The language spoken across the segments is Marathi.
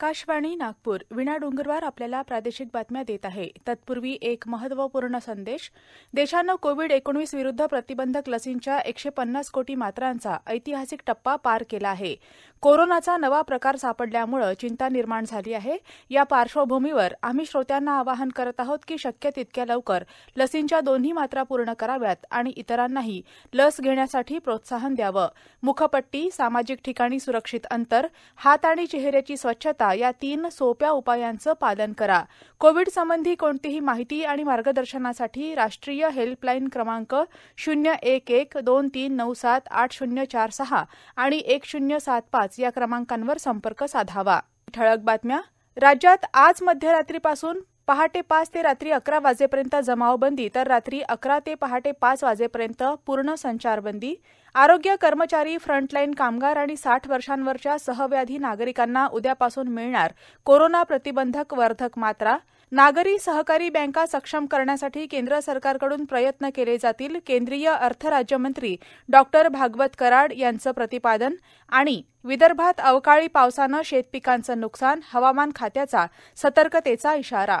आकाशवाणी नागपूर विणा डोंगरवार आपल्याला प्रादेशिक बातम्या देत आहे तत्पूर्वी एक महत्वपूर्ण संदेश देशानं कोविड एकोणीस विरुद्ध प्रतिबंधक लसींच्या एकशे पन्नास कोटी मात्रांचा ऐतिहासिक टप्पा पार केला आहे कोरोनाचा नवा प्रकार सापडल्यामुळे चिंता निर्माण झाली आहे या पार्श्वभूमीवर आम्ही श्रोत्यांना आवाहन करत आहोत की शक्य तितक्या लवकर लसींच्या दोन्ही मात्रा पूर्ण कराव्यात आणि इतरांनाही लस घेण्यासाठी प्रोत्साहन द्यावं मुखपट्टी सामाजिक ठिकाणी सुरक्षित अंतर हात आणि चेहऱ्याची स्वच्छता या तीन सोप्या उपायांचं पालन करा कोविड संबंधी कोणतीही माहिती आणि मार्गदर्शनासाठी राष्ट्रीय हेल्पलाईन क्रमांक शून्य एक एक दोन तीन नऊ सात आठ शून्य चार सहा आणि एक शून्य सात पाच पाच या क्रमांकांवर संपर्क साधावा ठळक बातम्या राज्यात आज मध्यरात्रीपासून पहाटे पाच ते रात्री अकरा वाजेपर्यंत जमावबंदी तर रात्री अकरा ते पहाटे पाच वाजेपर्यंत पूर्ण संचारबंदी आरोग्य कर्मचारी फ्रंटलाईन कामगार आणि साठ वर्षांवरच्या सहव्याधी नागरिकांना उद्यापासून मिळणार कोरोना प्रतिबंधक वर्धक मात्रा नागरी सहकारी बँका सक्षम करण्यासाठी केंद्र सरकारकडून प्रयत्न केले जातील केंद्रीय अर्थ राज्यमंत्री डॉ भागवत कराड यांचं प्रतिपादन आणि विदर्भात अवकाळी पावसानं शेतपिकांचं नुकसान हवामान खात्याचा सतर्कतेचा इशारा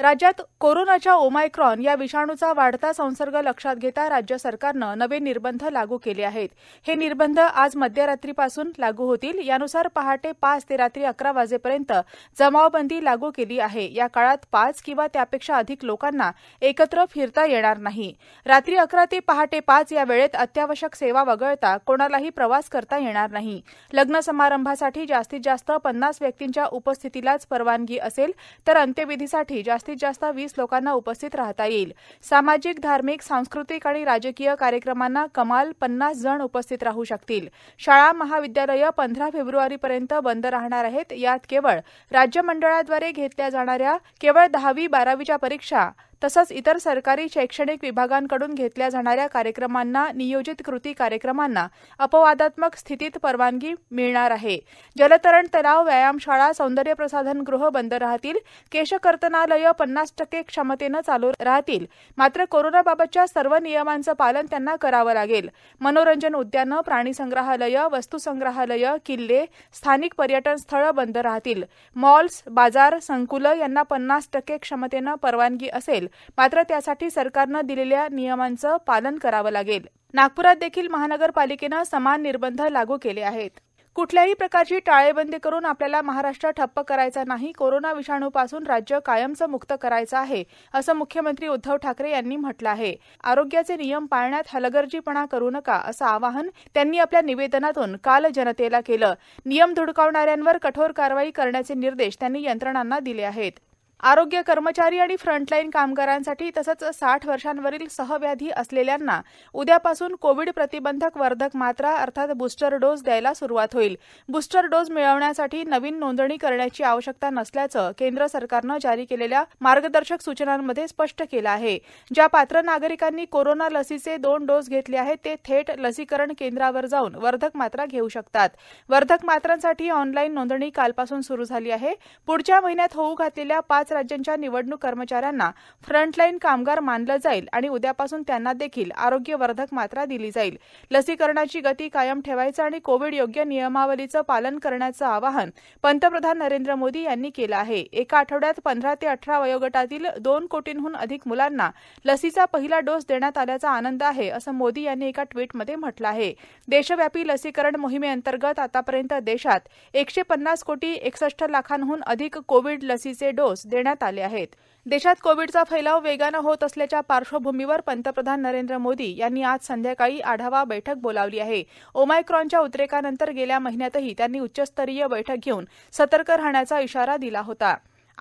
राज्यात कोरोनाच्या ओमायक्रॉन या विषाणूचा वाढता संसर्ग लक्षात घेता राज्य सरकारनं नवे निर्बंध लागू केले आहेत हे निर्बंध आज मध्यरात्रीपासून लागू होतील यानुसार पहाटे पाच ते रात्री अकरा वाजेपर्यंत जमावबंदी लागू केली आहे या काळात पाच किंवा त्यापेक्षा अधिक लोकांना एकत्र फिरता येणार नाही रात्री अकरा ते पहाटे पाच या वेळेत अत्यावश्यक सेवा वगळता कोणालाही प्रवास करता येणार नाही लग्न समारंभासाठी जास्तीत जास्त पन्नास व्यक्तींच्या उपस्थितीलाच परवानगी असेल तर अंत्यविधीसाठी जास्त जास्तीत जास्त वीस लोकांना उपस्थित राहता येईल सामाजिक धार्मिक सांस्कृतिक आणि राजकीय कार्यक्रमांना कमाल पन्नास जण उपस्थित राहू शकतील शाळा महाविद्यालयं पंधरा फेब्रुवारीपर्यंत बंद राहणार आहेत यात केवळ राज्य मंडळाद्वारे घेतल्या जाणाऱ्या केवळ दहावी बारावीच्या परीक्षा तसंच इतर सरकारी शैक्षणिक विभागांकडून घेतल्या जाणाऱ्या कार्यक्रमांना नियोजित कृती कार्यक्रमांना अपवादात्मक स्थितीत परवानगी मिळणार आहे जलतरण तलाव व्यायामशाळा सौंदर्य सौंदर्यप्रसाधनगृह बंद राहतील केशकर्तनालय पन्नास टक्के क्षमतेनं चालू राहतील मात्र कोरोनाबाबतच्या सर्व नियमांचं पालन त्यांना करावं लागेल मनोरंजन उद्यानं प्राणीसंग्रहालय वस्तुसंग्रहालय किल्ले स्थानिक पर्यटन स्थळं बंद राहतील मॉल्स बाजार संकुलं यांना पन्नास टक्के क्षमतेनं परवानगी असेल मात्र त्यासाठी सरकारनं दिलेल्या नियमांचं पालन करावं लागेल नागपुरात देखील महानगरपालिकेनं समान निर्बंध लागू केले आहेत कुठल्याही प्रकारची टाळेबंदी करून आपल्याला महाराष्ट्र ठप्प करायचा नाही कोरोना विषाणूपासून राज्य कायमचं मुक्त करायचं आहे असं मुख्यमंत्री उद्धव ठाकरे यांनी म्हटलं आहे आरोग्याचे नियम पाळण्यात हलगर्जीपणा करू नका असं आवाहन त्यांनी आपल्या निवेदनातून काल जनतेला केलं नियम धुडकावणाऱ्यांवर कठोर कारवाई करण्याचे निर्देश त्यांनी यंत्रणांना दिले आहेत आरोग्य कर्मचारी आणि फ्रंटलाईन कामगारांसाठी तसंच साठ वर्षांवरील सहव्याधी असलेल्यांना उद्यापासून कोविड प्रतिबंधक वर्धक मात्रा अर्थात बुस्टर डोस द्यायला सुरुवात होईल बुस्टर डोस मिळवण्यासाठी नवीन नोंदणी करण्याची आवश्यकता नसल्याचं केंद्र सरकारनं जारी केलेल्या मार्गदर्शक सूचनांमध्ये स्पष्ट केलं आहे ज्या पात्र नागरिकांनी कोरोना लसीचे दोन डोस घेतले आहेत ते थेट लसीकरण केंद्रावर जाऊन वर्धक मात्रा घेऊ शकतात वर्धक मात्रांसाठी ऑनलाईन नोंदणी कालपासून सुरू झाली आहे पुढच्या महिन्यात होऊ घातलेल्या पाच राज्यांच्या निवडणूक कर्मचाऱ्यांना फ्रंटलाईन कामगार मानलं जाईल आणि उद्यापासून त्यांना देखील आरोग्यवर्धक मात्रा दिली जाईल लसीकरणाची गती कायम ठेवायचं आणि कोविड योग्य नियमावलीचं पालन करण्याचं आवाहन पंतप्रधान नरेंद्र मोदी यांनी केलं आहे एका आठवड्यात पंधरा ते अठरा वयोगटातील दोन कोटींहून अधिक मुलांना लसीचा पहिला डोस देण्यात आल्याचा आनंद आहे असं मोदी यांनी एका ट्विटमध्ये म्हटलं आहे देशव्यापी लसीकरण मोहिमेअंतर्गत आतापर्यंत देशात एकशे पन्नास कोटी एकसष्ट लाखांहून अधिक कोविड लसीचे डोस देण्यात आले आहेत देशात कोविडचा फैलाव वेगानं होत असल्याच्या पार्श्वभूमीवर पंतप्रधान नरेंद्र मोदी यांनी आज संध्याकाळी आढावा बैठक बोलावली आहे ओमायक्रॉनच्या उद्रेकानंतर गेल्या महिन्यातही त्यांनी उच्चस्तरीय बैठक घेऊन सतर्क राहण्याचा इशारा दिला होता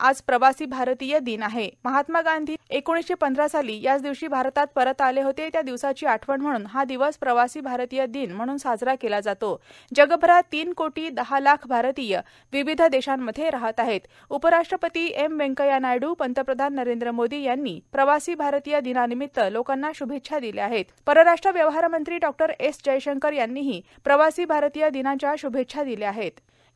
आज प्रवासी भारतीय दिन आहे महात्मा गांधी एकोणीसशे पंधरा साली याच दिवशी भारतात परत आले होते त्या दिवसाची आठवण म्हणून हा दिवस प्रवासी भारतीय दिन म्हणून साजरा केला जातो जगभरात तीन कोटी दहा लाख भारतीय विविध देशांमध्ये राहत आहेत उपराष्ट्रपती एम व्यंकय्या नायडू पंतप्रधान नरेंद्र मोदी यांनी प्रवासी भारतीय दिनानिमित्त लोकांना शुभेच्छा दिल्या आहेत परराष्ट्र व्यवहार मंत्री डॉ एस जयशंकर यांनीही प्रवासी भारतीय दिनाच्या शुभेच्छा दिल्या आहेत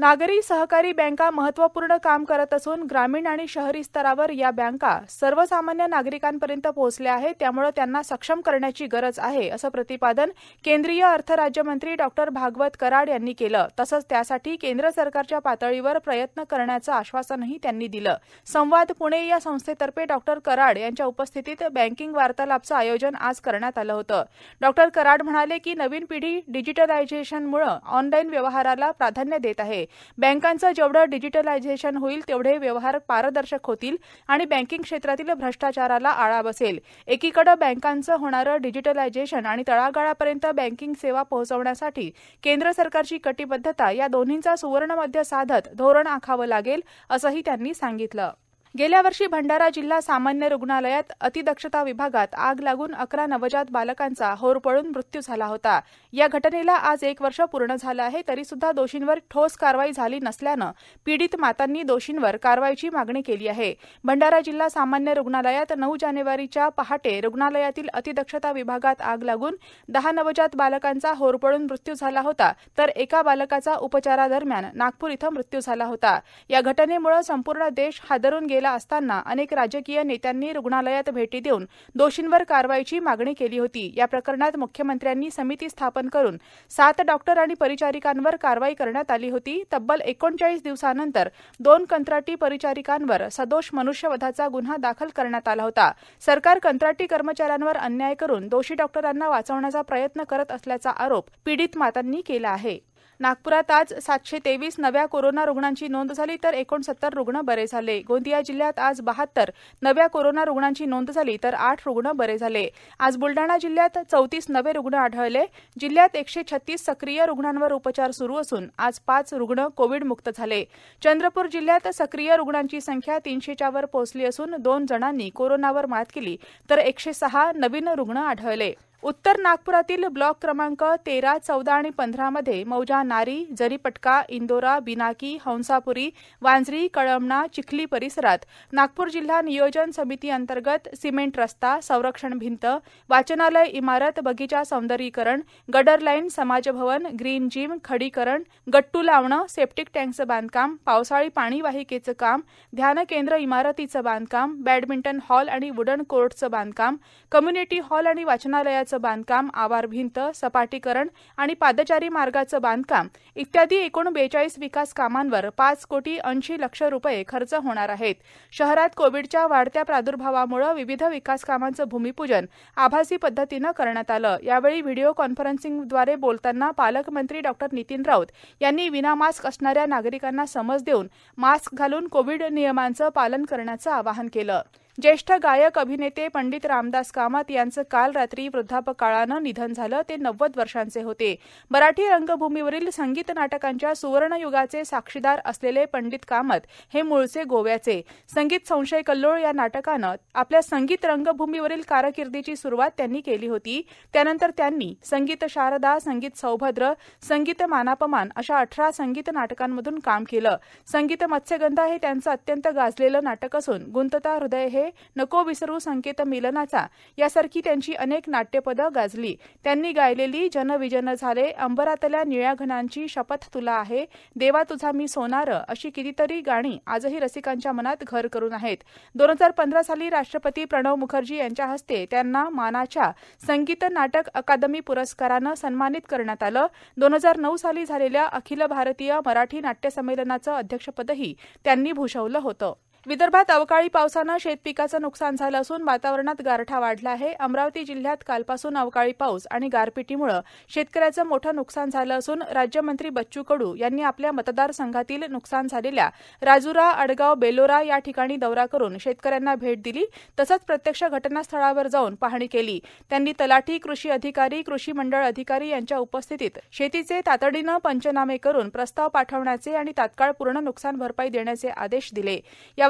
नागरी सहकारी बँका महत्त्वपूर्ण काम करत असून ग्रामीण आणि शहरी स्तरावर या बँका सर्वसामान्य नागरिकांपर्यंत पोहोचल्या आहेत त्यामुळे त्यांना सक्षम करण्याची गरज आहे असं प्रतिपादन केंद्रीय अर्थ राज्यमंत्री डॉ भागवत कराड यांनी केलं तसंच त्यासाठी केंद्र सरकारच्या पातळीवर प्रयत्न करण्याचं आश्वासनही त्यांनी दिलं संवाद पुणे या संस्थेतर्फे डॉक्टर कराड यांच्या उपस्थितीत बँकिंग वार्तालापचं आयोजन आज करण्यात आलं होतं डॉक्टर कराड म्हणाले की नवीन पिढी डिजिटलायझेशनमुळे ऑनलाईन व्यवहाराला प्राधान्य देत आहे बँकांचं जेवढं डिजिटलायझेशन होईल तेवढे व्यवहार पारदर्शक होतील आणि बँकिंग क्षेत्रातील भ्रष्टाचाराला आळा बसेल एकीकडे बँकांचं होणारं डिजिटलायझेशन आणि तळागाळापर्यंत बँकिंग सेवा पोहोचवण्यासाठी केंद्र सरकारची कटिबद्धता या दोन्हींचा सुवर्णमध्य साधत धोरण आखावं लागेल असंही त्यांनी सांगितलं गेल्या वर्षी भंडारा जिल्हा सामान्य रुग्णालयात अतिदक्षता विभागात आग लागून अकरा नवजात बालकांचा होरपळून मृत्यू झाला होता या घटनेला आज एक वर्ष पूर्ण झालं आहे तरीसुद्धा दोषींवर ठोस कारवाई झाली नसल्यानं पीडित मातांनी दोषींवर कारवाईची मागणी केली आहे भंडारा जिल्हा सामान्य रुग्णालयात नऊ जानेवारीच्या पहाटे रुग्णालयातील अतिदक्षता विभागात आग लागून दहा नवजात बालकांचा होरपळून मृत्यू झाला होता तर एका बालकाचा उपचारादरम्यान नागपूर इथं मृत्यू झाला होता या घटनेमुळे संपूर्ण देश हादरून गेला असताना अनेक राजकीय नेत्यांनी रुग्णालयात भेटी देऊन दोषींवर कारवाईची मागणी केली होती या प्रकरणात मुख्यमंत्र्यांनी समिती स्थापन करून सात डॉक्टर आणि परिचारिकांवर कारवाई करण्यात आली होती तब्बल एकोणचाळीस दिवसानंतर दोन कंत्राटी परिचारिकांवर सदोष मनुष्यवधाचा गुन्हा दाखल करण्यात आला होता सरकार कंत्राटी कर्मचाऱ्यांवर अन्याय करून दोषी डॉक्टरांना वाचवण्याचा प्रयत्न करत असल्याचा आरोप पीडित मातांनी केला आहे नागप्रात आज सातशे तेवीस नव्या कोरोना रुग्णांची नोंद झाली तर एकोणसत्तर रुग्ण बरे झाले गोंदिया जिल्ह्यात आज बहात्तर नव्या कोरोना रुग्णांची नोंद झाली तर आठ रुग्ण बरे झाले आज बुलडाणा जिल्ह्यात चौतीस नवे रुग्ण आढळले जिल्ह्यात एकशे छत्तीस सक्रिय रुग्णांवर उपचार सुरू असून आज पाच रुग्ण कोविडमुक्त झाले चंद्रपूर जिल्ह्यात सक्रिय रुग्णांची संख्या तीनशेच्या वर पोहोचली असून दोन जणांनी कोरोनावर मात केली तर एकशे सहा नवीन रुग्ण आढळले उत्तर नागप्रातील ब्लॉक क्रमांक तेरा चौदा आणि पंधरामध्ये मौजा नारी जरीपटका इंदोरा बिनाकी हंसापुरी वांजरी कळमणा चिखली परिसरात नागपूर जिल्हा नियोजन समिती अंतर्गत सिमेंट रस्ता संरक्षण भिंत वाचनालय इमारत बगीचा सौंदर्यीकरण गडर लाईन समाजभवन ग्रीन जिम खडीकरण गट्टू लावणं सेप्टिक टँकचं बांधकाम पावसाळी पाणीवाहिकेचं काम ध्यान केंद्र इमारतीचं बांधकाम बॅडमिंटन हॉल आणि वुडन कोर्टचं बांधकाम कम्युनिटी हॉल आणि वाचनालयाचं बांधकाम आवार भिंत सपाटीकरण आणि पादचारी मार्गाचं बांधकाम इत्यादी एकूण बेचाळीस विकास कामांवर पाच कोटी ऐंशी लक्ष रुपये खर्च होणार आहेत शहरात कोविडच्या वाढत्या प्रादुर्भावामुळे विविध विकास कामांचं भूमिपूजन आभासी पद्धतीनं करण्यात आलं यावेळी व्हिडिओ कॉन्फरन्सिंगद्वारे बोलताना पालकमंत्री डॉ नितीन राऊत यांनी विना मास्क असणाऱ्या नागरिकांना समज देऊन मास्क घालून कोविड नियमांचं पालन करण्याचं आवाहन केलं ज्येष्ठ गायक अभिनेते पंडित रामदास कामत यांचं काल रात्री वृद्धापकाळानं निधन झालं ते नव्वद वर्षांचे होते मराठी रंगभूमीवरील संगीत नाटकांच्या सुवर्णयुगाचे साक्षीदार असलेले पंडित कामत हे मूळचे गोव्याचे संगीत संशय कल्लोळ या नाटकानं आपल्या संगीत रंगभूमीवरील कारकिर्दीची सुरुवात त्यांनी केली होती त्यानंतर त्यांनी संगीत शारदा संगीत सौभद्र संगीत मानापमान अशा अठरा संगीत नाटकांमधून काम केलं संगीत मत्स्यगंधा हे त्यांचं अत्यंत गाजलेलं नाटक असून गुंतता हृदय हे नको विसरू संकेत मिलनाचा यासारखी त्यांची अनेक नाट्यपदं गाजली त्यांनी गायलेली जनविजन झाले अंबरातल्या निळ्याघनांची शपथ तुला आहे देवा तुझा मी सोनार अशी कितीतरी गाणी आजही रसिकांच्या मनात घर करून आहेत दोन हजार पंधरा साली राष्ट्रपती प्रणव मुखर्जी यांच्या हस्ते त्यांना मानाच्या संगीत नाटक अकादमी पुरस्कारानं सन्मानित करण्यात आलं दोन हजार नऊ साली झालेल्या अखिल भारतीय मराठी नाट्य संमेलनाचं अध्यक्षपदही त्यांनी भूषवलं होतं विदर्भात अवकाळी पावसानं शेतपिकाचं नुकसान झालं असून वातावरणात गारठा वाढला आहे अमरावती जिल्ह्यात कालपासून अवकाळी पाऊस आणि गारपिटीमुळे शेतकऱ्याचं मोठं नुकसान झालं असून राज्यमंत्री बच्चू कडू यांनी आपल्या मतदारसंघातील नुकसान झालेल्या राजुरा अडगाव बेलोरा या ठिकाणी दौरा करून शेतकऱ्यांना भेट दिली तसंच प्रत्यक्ष घटनास्थळावर जाऊन पाहणी केली त्यांनी तलाठी कृषी अधिकारी कृषी मंडळ अधिकारी यांच्या उपस्थितीत शेतीचे तातडीनं पंचनामे करून प्रस्ताव पाठवण्याचे आणि तात्काळ पूर्ण नुकसान भरपाई देण्याचे आदेश दिले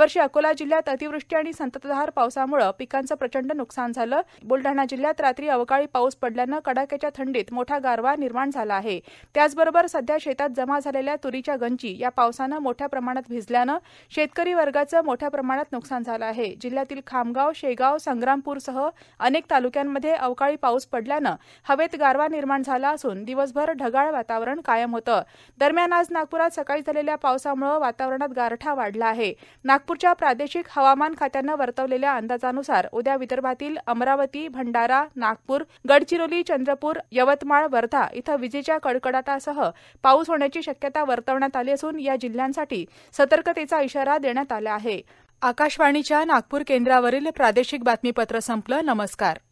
यावर्षी अकोला जिल्ह्यात अतिवृष्टी आणि संततधार पावसामुळे पिकांचं प्रचंड नुकसान झालं ब्लढाणा जिल्ह्यात रात्री अवकाळी पाऊस पडल्यानं कडाक्याच्या थंडीत मोठा गारवा निर्माण झाला आहे त्याचबरोबर सध्या शेतात जमा झालेल्या तुरीच्या गंजी या पावसानं मोठ्या प्रमाणात भिजल्यानं शेतकरी वर्गाचं मोठ्या प्रमाणात नुकसान झालं आहे जिल्ह्यातील खामगाव शेगाव संग्रामपूरसह अनेक तालुक्यांमध्ये अवकाळी पाऊस पडल्यानं हवेत गारवा निर्माण झाला असून दिवसभर ढगाळ वातावरण कायम होतं दरम्यान आज नागपुरात सकाळी झालेल्या पावसामुळे वातावरणात गारठा वाढला आहे नागपूर नागपूरच्या प्रादेशिक हवामान खात्यानं वर्तवलेल्या अंदाजानुसार उद्या विदर्भातील अमरावती भंडारा नागपूर गडचिरोली चंद्रपूर यवतमाळ वर्धा इथं विजेच्या कडकडाटासह पाऊस होण्याची शक्यता वर्तवण्यात आली असून या जिल्ह्यांसाठी सतर्कतेचा इशारा देण्यात आला आहे आकाशवाणीच्या नागपूर केंद्रावरील प्रादेशिक बातमीपत्र संपलं नमस्कार